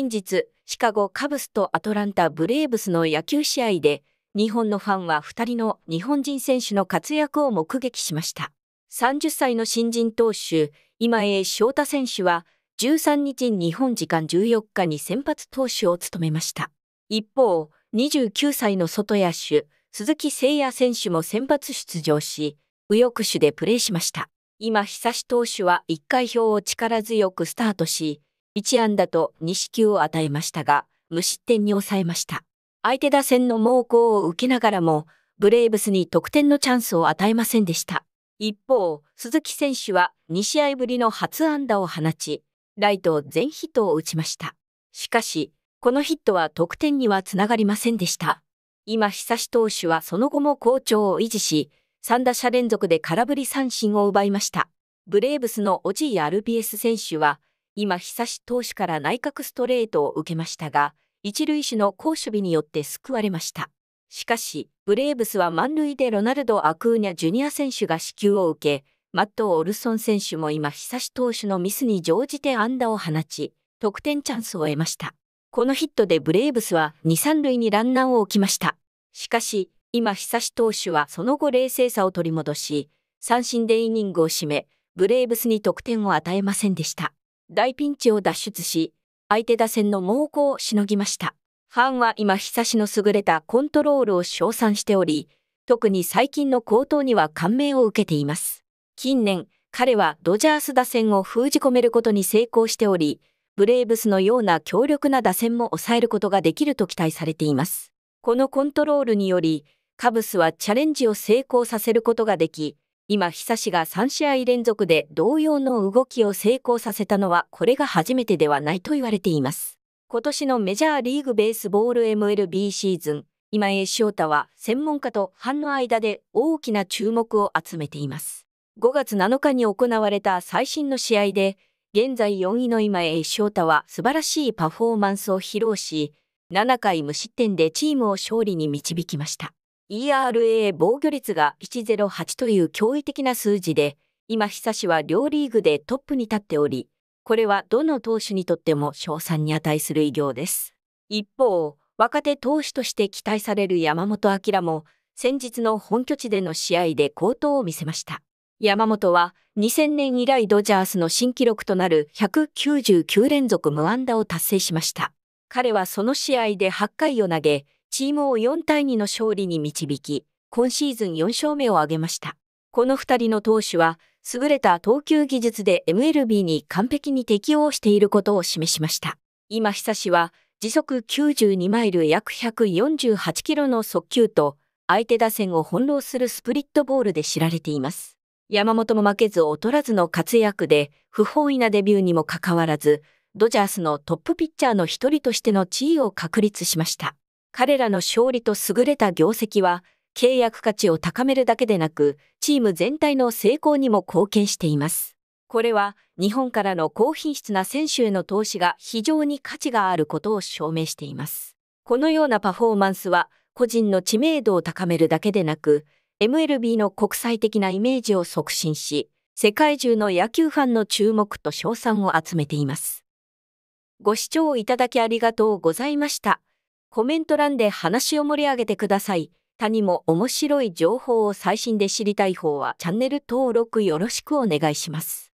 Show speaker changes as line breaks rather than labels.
近日、シカゴカブスとアトランタブレーブスの野球試合で、日本のファンは2人の日本人選手の活躍を目撃しました。30歳の新人投手、今江翔太選手は、13日日本時間14日に先発投手を務めました。一方、29歳の外野手、鈴木誠也選手も先発出場し、右翼手でプレーしました。今、久志投手は1回表を力強くスタートし、1安打と2四球を与えましたが、無失点に抑えました。相手打線の猛攻を受けながらも、ブレーブスに得点のチャンスを与えませんでした。一方、鈴木選手は2試合ぶりの初安打を放ち、ライト全ヒットを打ちました。しかし、このヒットは得点にはつながりませんでした。今、久志投手はその後も好調を維持し、3打者連続で空振り三振を奪いました。ブレーブスのオジー・アルビエス選手は、今久志投手から内角ストレートを受けましたが、一塁手の好守備によって救われました。しかし、ブレーブスは満塁でロナルド・アクーニャ・ジュニア選手が支給を受け、マット・オルソン選手も今久志投手のミスに乗じて安打を放ち、得点チャンスを得ました。このヒットでブレーブスは2、3塁にランナーを置きました。しかし、今久志投手はその後冷静さを取り戻し、三振でイニングを締め、ブレーブスに得点を与えませんでした。大ピンチを脱出し、相手打線の猛攻をしのぎました。ファンは今、久しの優れたコントロールを称賛しており、特に最近の高騰には感銘を受けています。近年、彼はドジャース打線を封じ込めることに成功しており、ブレーブスのような強力な打線も抑えることができると期待されています。このコントロールにより、カブスはチャレンジを成功させることができ、今、久志が3試合連続で同様の動きを成功させたのはこれが初めてではないと言われています。今年のメジャーリーグベースボール MLB シーズン、今江翔太は専門家とファンの間で大きな注目を集めています。5月7日に行われた最新の試合で、現在4位の今江翔太は素晴らしいパフォーマンスを披露し、7回無失点でチームを勝利に導きました。ERA 防御率が108という驚異的な数字で、今久志は両リーグでトップに立っており、これはどの投手にとっても賞賛に値する偉業です。一方、若手投手として期待される山本明も、先日の本拠地での試合で好投を見せました。山本は2000年以来ドジャースの新記録となる199連続無安打を達成しました。彼はその試合で8回を投げ、チームを4対2の勝利に導き、今シーズン4勝目を挙げました。この2人の投手は、優れた投球技術で MLB に完璧に適応していることを示しました。今久志は、時速92マイル約148キロの速球と、相手打線を翻弄するスプリットボールで知られています。山本も負けず劣らずの活躍で、不本意なデビューにもかかわらず、ドジャースのトップピッチャーの一人としての地位を確立しました。彼らの勝利と優れた業績は、契約価値を高めるだけでなく、チーム全体の成功にも貢献しています。これは、日本からの高品質な選手への投資が非常に価値があることを証明しています。このようなパフォーマンスは、個人の知名度を高めるだけでなく、MLB の国際的なイメージを促進し、世界中の野球ファンの注目と称賛を集めています。ご視聴いただきありがとうございました。コメント欄で話を盛り上げてください。他にも面白い情報を最新で知りたい方はチャンネル登録よろしくお願いします。